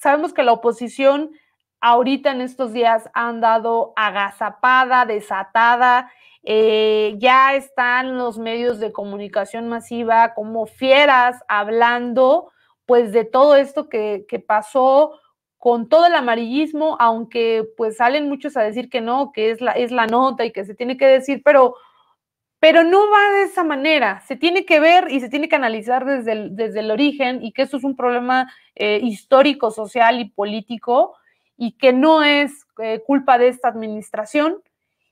sabemos que la oposición ahorita en estos días ha andado agazapada, desatada, eh, ya están los medios de comunicación masiva como fieras hablando pues de todo esto que, que pasó con todo el amarillismo, aunque pues salen muchos a decir que no, que es la, es la nota y que se tiene que decir, pero pero no va de esa manera. Se tiene que ver y se tiene que analizar desde el, desde el origen y que esto es un problema eh, histórico, social y político y que no es eh, culpa de esta administración.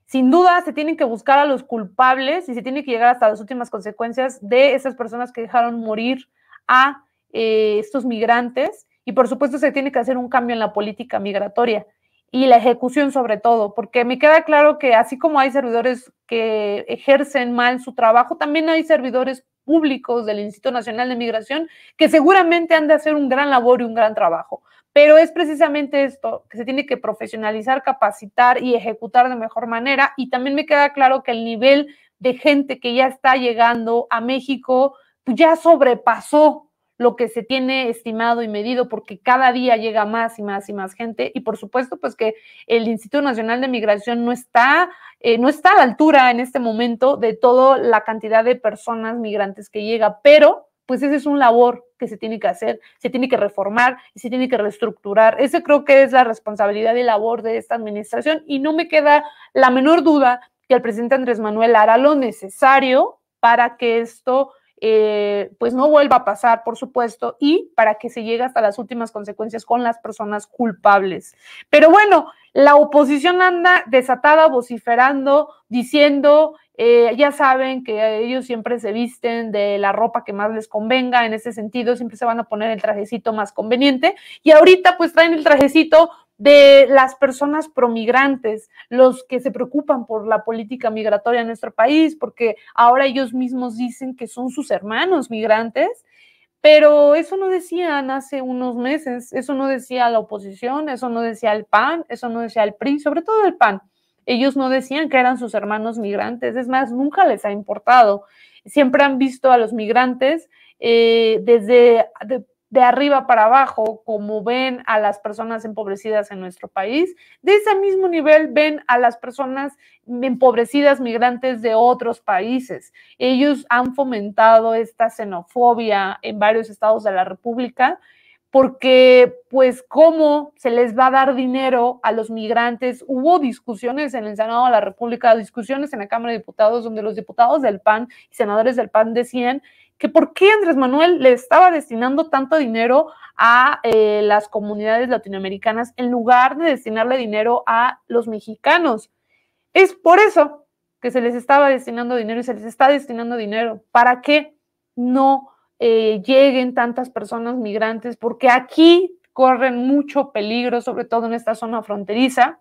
Sin duda, se tienen que buscar a los culpables y se tiene que llegar hasta las últimas consecuencias de esas personas que dejaron morir a eh, estos migrantes. Y por supuesto, se tiene que hacer un cambio en la política migratoria y la ejecución sobre todo, porque me queda claro que así como hay servidores que ejercen mal su trabajo, también hay servidores públicos del Instituto Nacional de Migración que seguramente han de hacer un gran labor y un gran trabajo. Pero es precisamente esto, que se tiene que profesionalizar, capacitar y ejecutar de mejor manera. Y también me queda claro que el nivel de gente que ya está llegando a México pues, ya sobrepasó lo que se tiene estimado y medido, porque cada día llega más y más y más gente. Y por supuesto, pues que el Instituto Nacional de Migración no está, eh, no está a la altura en este momento de toda la cantidad de personas migrantes que llega, pero pues esa es una labor que se tiene que hacer, se tiene que reformar y se tiene que reestructurar. Esa creo que es la responsabilidad y labor de esta administración y no me queda la menor duda que el presidente Andrés Manuel hará lo necesario para que esto eh, pues no vuelva a pasar, por supuesto, y para que se llegue hasta las últimas consecuencias con las personas culpables. Pero bueno, la oposición anda desatada, vociferando, diciendo, eh, ya saben que ellos siempre se visten de la ropa que más les convenga, en ese sentido, siempre se van a poner el trajecito más conveniente, y ahorita pues traen el trajecito de las personas promigrantes, los que se preocupan por la política migratoria en nuestro país, porque ahora ellos mismos dicen que son sus hermanos migrantes, pero eso no decían hace unos meses, eso no decía la oposición, eso no decía el PAN, eso no decía el PRI, sobre todo el PAN. Ellos no decían que eran sus hermanos migrantes, es más, nunca les ha importado. Siempre han visto a los migrantes eh, desde de arriba para abajo, como ven a las personas empobrecidas en nuestro país, de ese mismo nivel ven a las personas empobrecidas migrantes de otros países. Ellos han fomentado esta xenofobia en varios estados de la República porque pues cómo se les va a dar dinero a los migrantes. Hubo discusiones en el Senado de la República, discusiones en la Cámara de Diputados, donde los diputados del PAN y senadores del PAN decían que por qué Andrés Manuel le estaba destinando tanto dinero a eh, las comunidades latinoamericanas en lugar de destinarle dinero a los mexicanos. Es por eso que se les estaba destinando dinero y se les está destinando dinero. ¿Para que no eh, lleguen tantas personas migrantes? Porque aquí corren mucho peligro, sobre todo en esta zona fronteriza.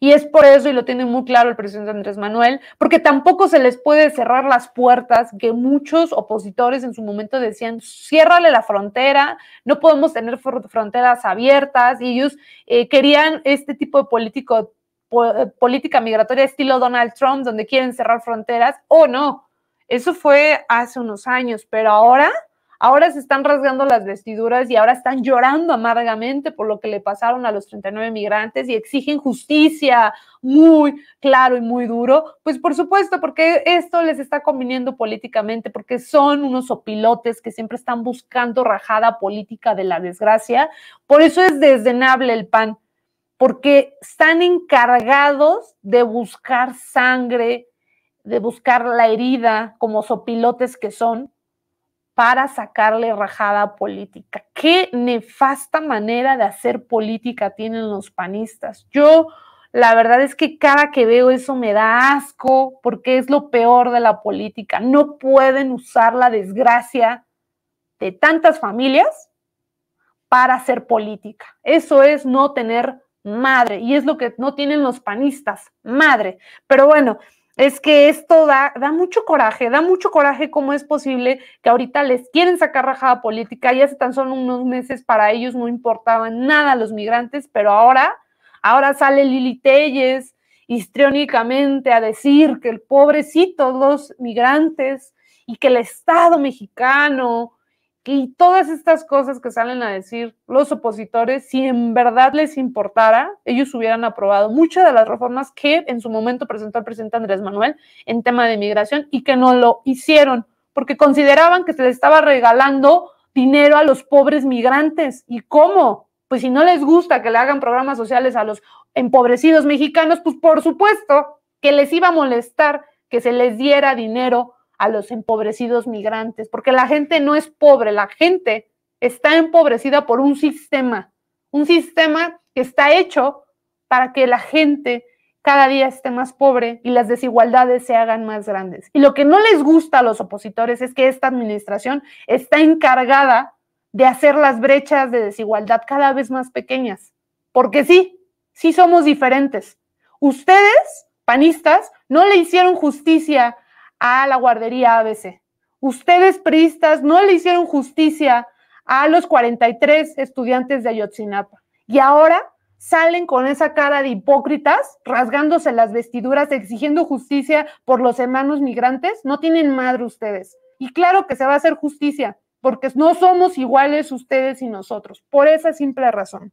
Y es por eso, y lo tiene muy claro el presidente Andrés Manuel, porque tampoco se les puede cerrar las puertas que muchos opositores en su momento decían, ciérrale la frontera, no podemos tener fronteras abiertas, y ellos eh, querían este tipo de eh, política migratoria estilo Donald Trump, donde quieren cerrar fronteras, o no. Eso fue hace unos años, pero ahora ahora se están rasgando las vestiduras y ahora están llorando amargamente por lo que le pasaron a los 39 migrantes y exigen justicia muy claro y muy duro, pues por supuesto, porque esto les está conviniendo políticamente, porque son unos opilotes que siempre están buscando rajada política de la desgracia. Por eso es desdenable el PAN, porque están encargados de buscar sangre, de buscar la herida como sopilotes que son, para sacarle rajada política. Qué nefasta manera de hacer política tienen los panistas. Yo, la verdad es que cada que veo eso me da asco porque es lo peor de la política. No pueden usar la desgracia de tantas familias para hacer política. Eso es no tener madre y es lo que no tienen los panistas, madre. Pero bueno, es que esto da, da mucho coraje, da mucho coraje cómo es posible que ahorita les quieren sacar rajada política y hace tan solo unos meses para ellos no importaban nada los migrantes, pero ahora, ahora sale Lili Telles histriónicamente a decir que el pobrecito los migrantes y que el Estado mexicano y todas estas cosas que salen a decir los opositores, si en verdad les importara, ellos hubieran aprobado muchas de las reformas que en su momento presentó el presidente Andrés Manuel en tema de migración y que no lo hicieron, porque consideraban que se les estaba regalando dinero a los pobres migrantes. ¿Y cómo? Pues si no les gusta que le hagan programas sociales a los empobrecidos mexicanos, pues por supuesto que les iba a molestar que se les diera dinero a los empobrecidos migrantes, porque la gente no es pobre, la gente está empobrecida por un sistema, un sistema que está hecho para que la gente cada día esté más pobre y las desigualdades se hagan más grandes. Y lo que no les gusta a los opositores es que esta administración está encargada de hacer las brechas de desigualdad cada vez más pequeñas, porque sí, sí somos diferentes. Ustedes, panistas, no le hicieron justicia a la guardería ABC. Ustedes, priistas, no le hicieron justicia a los 43 estudiantes de Ayotzinapa. Y ahora salen con esa cara de hipócritas, rasgándose las vestiduras, exigiendo justicia por los hermanos migrantes. No tienen madre ustedes. Y claro que se va a hacer justicia, porque no somos iguales ustedes y nosotros, por esa simple razón.